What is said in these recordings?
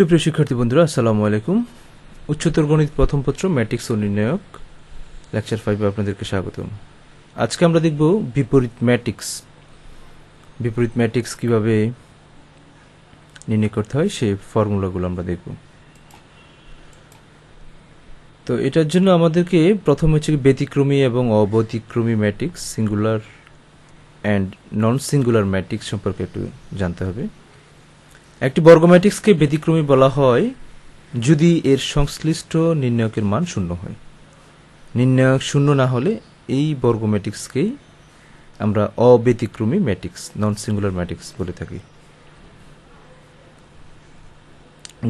সুপ্রিয় শিক্ষার্থী বন্ধুরা আসসালামু আলাইকুম উচ্চতর গণিত প্রথম পত্র ম্যাট্রিক্স ও নির্ণায়ক লেকচার ফাইভে আপনাদেরকে স্বাগতম আজকে আমরা দেখব বিপরীত ম্যাট্রিক্স বিপরীত ম্যাট্রিক্স কিভাবে নির্ণয় করতে হয় সেই ফর্মুলাগুলো আমরা দেখব তো এটার জন্য আমাদেরকে প্রথম হচ্ছে ব্যতিক্রমী এবং অব্যতিক্রমী matrix singular and non singular matrix সম্পর্কে একটু জানতে হবে একটি বর্গ ম্যাট্রিক্সকে ব্যতিক্রমী বলা হয় যদি এর সংশ্লিষ্ট নির্ণায়কের মান শূন্য হয় নির্ণায়ক শূন্য না হলে এই বর্গ ম্যাট্রিক্সকেই আমরা অব্যতিক্রমী ম্যাট্রিক্স নন সিঙ্গুলার ম্যাট্রিক্স বলে থাকি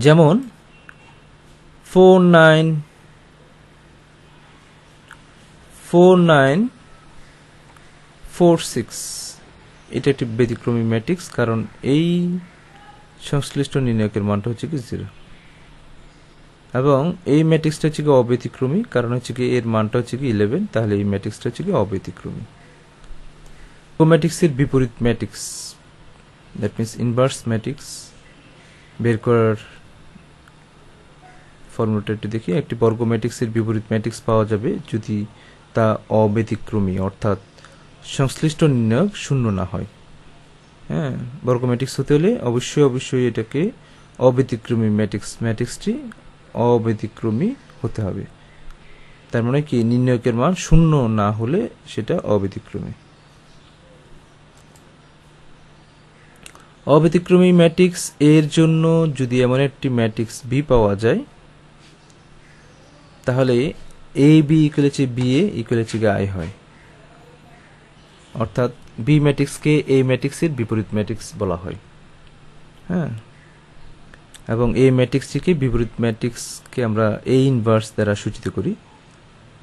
যেমন four nine four nine four six এটা একটি ব্যতিক্রমী ম্যাট্রিক্স কারণ এই সংশ্লিষ্ট নির্ণায়কের মানটা হচ্ছে কি জিরো এবং এই ম্যাট্রিক্সটা হচ্ছে কি অব্যতিক্রমী কারণ হচ্ছে কি এর মানটা হচ্ছে কি ইলেভেন তাহলে এই ম্যাট্রিক্সটা হচ্ছে কি অব্যতিক্রমী ম্যাট্রিক্সের বিপরীত matrix that means inverse matrix বের করার ফর্মুলাটা একটু দেখি একটি বর্গ ম্যাট্রিক্সের বিপরীত ম্যাট্রিক্স পাওয়া যাবে যদি তা অব্যতিক্রমী অর্থাৎ সংশ্লিষ্ট নির্ণায়ক শূন্য না হয় হ্যাঁ বর্গ ম্যাট্রিক্স হতে হলে অবশ্যই অবশ্যই এটাকে অব্যতিক্রমী ম্যাট্রিক্স ম্যাট্রিক্সটি অব্যতিক্রমী হতে হবে তার মানে কি নির্ণয়কের মান শূন্য না হলে সেটা অব্যতিক্রমী অব্যতিক্রমী ম্যাট্রিক্স এর জন্য যদি এমন একটি ম্যাট্রিক্স বি পাওয়া যায় তাহলে এ বি ইকুয়াল হচ্ছে বি এ ইকুয়াল হচ্ছে আই হয় অর্থাৎ বি ম্যাট্রিক্সকে এ ম্যাট্রিক্সের বিপরীত ম্যাট্রিক্স বলা হয় হ্যাঁ এবং এই ম্যাট্রিক্সটিকে বিপরীত ম্যাট্রিক্সকে আমরা এ ইনভার্স দ্বারা সূচিত করি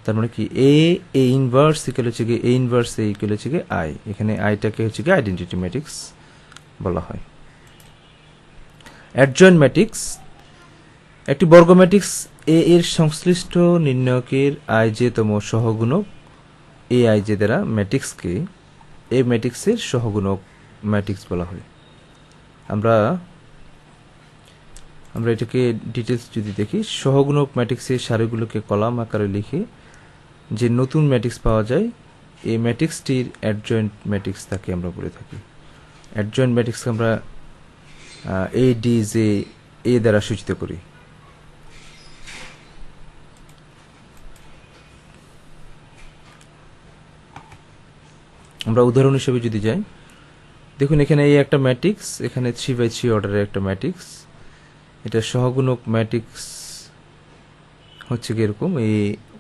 তার মানে কি এ এ ইনভার্স ইকুয়াল হচ্ছে গিয়ে এ ইনভার্স এ ইকুয়াল হচ্ছে কি আই এখানে আইটাকে হচ্ছে গিয়ে আইডেন্টিটি ম্যাট্রিক্স বলা হয় অ্যাডজয়েন্ট ম্যাট্রিক্স একটি বর্গ ম্যাট্রিক্স এ এর সংশ্লিষ্ট নির্ণয়কের আই যেতম সহগুণক এ যে দ্বারা ম্যাট্রিক্সকে এই ম্যাট্রিক্সের সহগুণক ম্যাট্রিক্স বলা হয় আমরা আমরা এটাকে ডিটেলস যদি দেখি সহগুণক ম্যাট্রিক্সের সারিগুলোকে কলাম আকারে লিখে যে নতুন ম্যাট্রিক্স পাওয়া যায় এই ম্যাট্রিক্সটির অ্যাডজয়েন্ট ম্যাট্রিক্স তাকে আমরা বলে থাকি অ্যাডজয়েন্ট ম্যাট্রিক্সকে আমরা এ ডি জে এ দ্বারা সূচিত করি আমরা উদাহরণ হিসেবে যদি যাই দেখুন এখানে এই একটা ম্যাট্রিক্স এখানে থ্রি বাই থ্রি অর্ডারের একটা ম্যাট্রিক্স এটা সহগুণক ম্যাট্রিক্স হচ্ছে কি এরকম A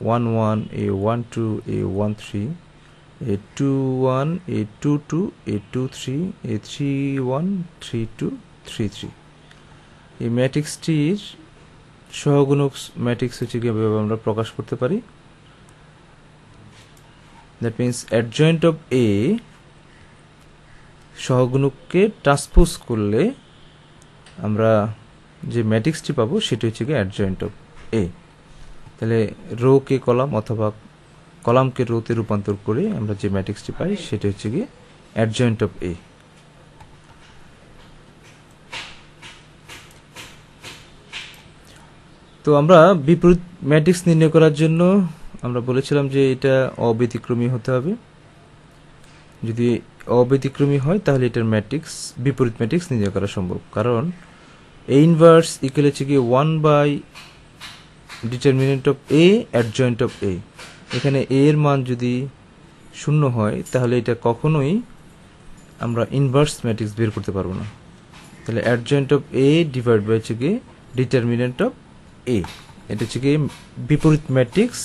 one one A one two A one three A two one A two two A two three A three one three two three three এই ম্যাট্রিক্সটির সহগুণক matrix হচ্ছে কীভাবে আমরা প্রকাশ করতে পারি that means adjoint of A সহগুণককে transpose করলে আমরা যে ম্যাট্রিক্সটি পাবো সেটি হচ্ছে গিয়ে অ্যাডজয়েন্ট অফ এ তাহলে রো কে কলাম অথবা কলামকে রোতে রূপান্তর করে আমরা যে ম্যাট্রিক্সটি পাই সেটি হচ্ছে গিয়ে অ্যাডজয়েন্ট অফ এ তো আমরা বিপরীত ম্যাট্রিক্স নির্ণয় করার জন্য আমরা বলেছিলাম যে এটা অব্যতিক্রমী হতে হবে যদি অব্যতিক্রমী হয় তাহলে এটার ম্যাট্রিক্স বিপরীত ম্যাট্রিক্স নির্ণয় করা সম্ভব কারণ এ ইনভার্স ইকুয়াল হচ্ছে কি one by determinant of A adjoint of A এখানে এ এর মান যদি শূন্য হয় তাহলে এটা কখনোই আমরা ইনভার্স ম্যাট্রিক্স বের করতে পারবো না তাহলে adjoint of A divide by হচ্ছে কি ডিটারমিনেন্ট অফ এ এটা হচ্ছে কি বিপরীত ম্যাট্রিক্স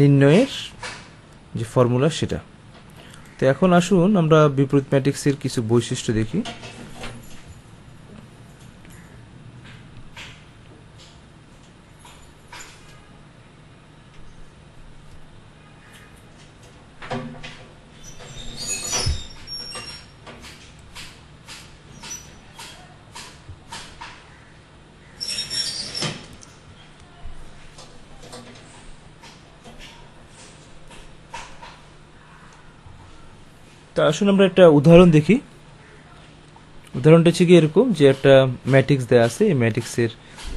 নির্ণয়ের যে ফর্মুলা সেটা তো এখন আসুন আমরা বিপরীত ম্যাট্রিক্সের কিছু বৈশিষ্ট্য দেখি তা আসুন আমরা একটা উদাহরণ দেখি উদাহরণটা হচ্ছে কি এরকম যে একটা ম্যাট্রিক্স দেওয়া আছে এই ম্যাট্রিক্সের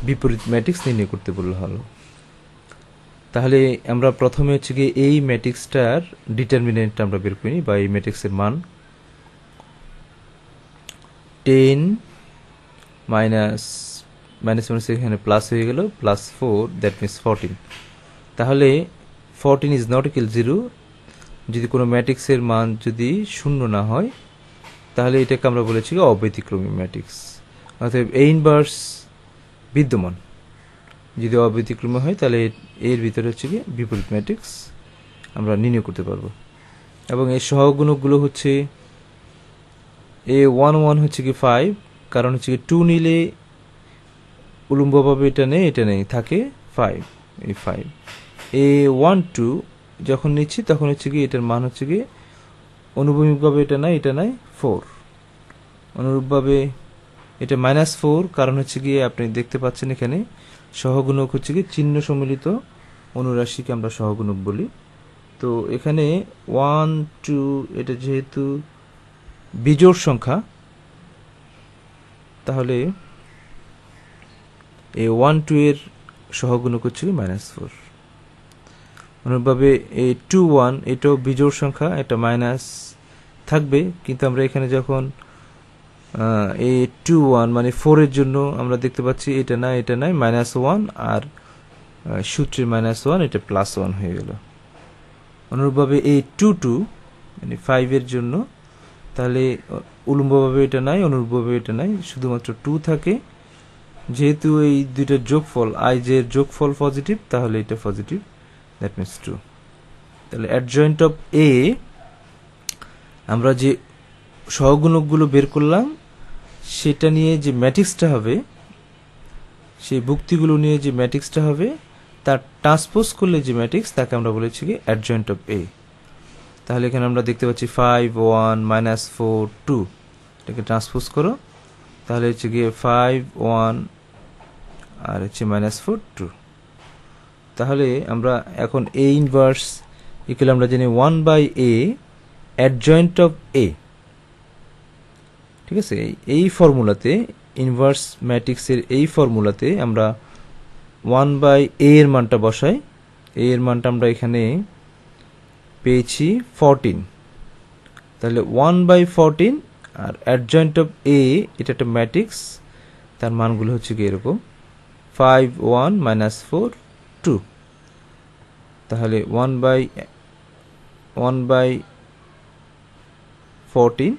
বিপরীত ম্যাট্রিক্স নির্ণয় করতে বললে হলো তাহলে আমরা প্রথমে হচ্ছে কি এই ম্যাট্রিক্সটার ডিটারমিনেন্টটা আমরা বের করি বা এই ম্যাট্রিক্সের মান টেন মাইনাস মাইনাস মাইনাস এখানে প্লাস হয়ে গেল plus four that means fourteen তাহলে fourteen is not equal zero যদি কোনো ম্যাট্রিক্সের মান যদি শূন্য না হয় তাহলে এটাকে আমরা বলেছি অব্যতিক্রমী ম্যাট্রিক্স অর্থাৎ এ ইনভার্স বিদ্যমান যদি অব্যতিক্রমী হয় তাহলে এর ভিতরে হচ্ছে কি বিপরীত ম্যাট্রিক্স আমরা নির্ণয় করতে পারবো এবং এর সহগুণকগুলো হচ্ছে এ ওয়ান ওয়ান হচ্ছে কি ফাইভ কারণ হচ্ছে কি টু নিলে উলম্বভাবে এটা নেই এটা নেই থাকে ফাইভ এই ফাইভ এ ওয়ান টু যখন নিচ্ছি তখন হচ্ছে কি এটার মান হচ্ছে কি অনুভূমিকভাবে এটা নাই এটা নাই ফোর অনুরূপভাবে এটা মাইনাস ফোর কারণ হচ্ছে গিয়ে আপনি দেখতে পাচ্ছেন এখানে সহগুণক হচ্ছে কি চিহ্ন সম্মিলিত অনুরাশিকে আমরা সহগুণক বলি তো এখানে ওয়ান টু এটা যেহেতু বিজোড় সংখ্যা তাহলে এই ওয়ান টু এর সহগুণক হচ্ছে মাইনাস ফোর অনুরূপভাবে এই টু ওয়ান এটাও বিজোড় সংখ্যা এটা মাইনাস থাকবে কিন্তু আমরা এখানে যখন এ টু ওয়ান মানে ফোরের জন্য আমরা দেখতে পাচ্ছি এটা না এটা নাই মাইনাস ওয়ান আর সূত্রের মাইনাস ওয়ান এটা প্লাস ওয়ান হয়ে গেল অনুরূপভাবে এই টু টু মানে ফাইভের জন্য তাহলে উলম্বভাবে এটা নাই অনুরূপভাবে এটা নাই শুধুমাত্র টু থাকে যেহেতু এই দুইটা যোগফল আই জের যোগফল পজিটিভ তাহলে এটা পজিটিভ দ্যাট মিনস টু তাহলে অ্যাডজয়েন্ট অফ এ আমরা যে সহগুণকগুলো বের করলাম সেটা নিয়ে যে ম্যাট্রিক্সটা হবে সেই ভুক্তিগুলো নিয়ে যে ম্যাট্রিক্সটা হবে তার ট্রান্সপোজ করলে যে ম্যাট্রিক্স তাকে আমরা বলেছি কি অ্যাডজয়েন্ট অফ এ তাহলে এখানে আমরা দেখতে পাচ্ছি five one minus four two এটাকে ট্রান্সপোজ করো তাহলে হচ্ছে গিয়ে ফাইভ ওয়ান আর হচ্ছে মাইনাস ফোর টু তাহলে আমরা এখন এ ইনভার্স ইকুয়াল আমরা জানি one by A adjoint of A ঠিক আছে এই ফর্মুলাতে ইনভার্স ম্যাট্রিক্সের এই ফর্মুলাতে আমরা ওয়ান বাই এ এর মানটা বসাই এ এর মানটা আমরা এখানে পেয়েছি ফরটিন তাহলে ওয়ান বাই ফরটিন আর অ্যাডজয়েন্ট অফ এ এটা একটা ম্যাট্রিক্স তার মানগুলো হচ্ছে কি এরকম five one minus four two তাহলে one by one by fourteen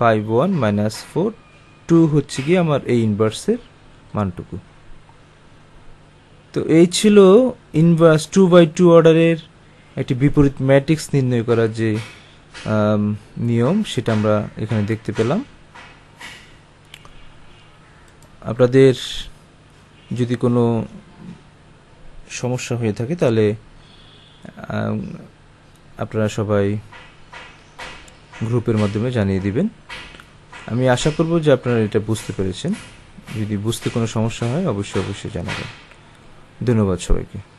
five one minus four two হচ্ছে কি আমার এই ইনভার্সের মানটুকু তো এই ছিল ইনভার্স টু বাই টু অর্ডারের একটি বিপরীত ম্যাট্রিক্স নির্ণয় করার যে নিয়ম সেটা আমরা এখানে দেখতে পেলাম আপনাদের যদি কোনো সমস্যা হয়ে থাকে তাহলে আপনারা সবাই গ্রুপের মাধ্যমে জানিয়ে দিবেন আমি আশা করব যে আপনারা এটা বুঝতে পেরেছেন যদি বুঝতে কোনো সমস্যা হয় অবশ্যই অবশ্যই জানাবেন ধন্যবাদ সবাইকে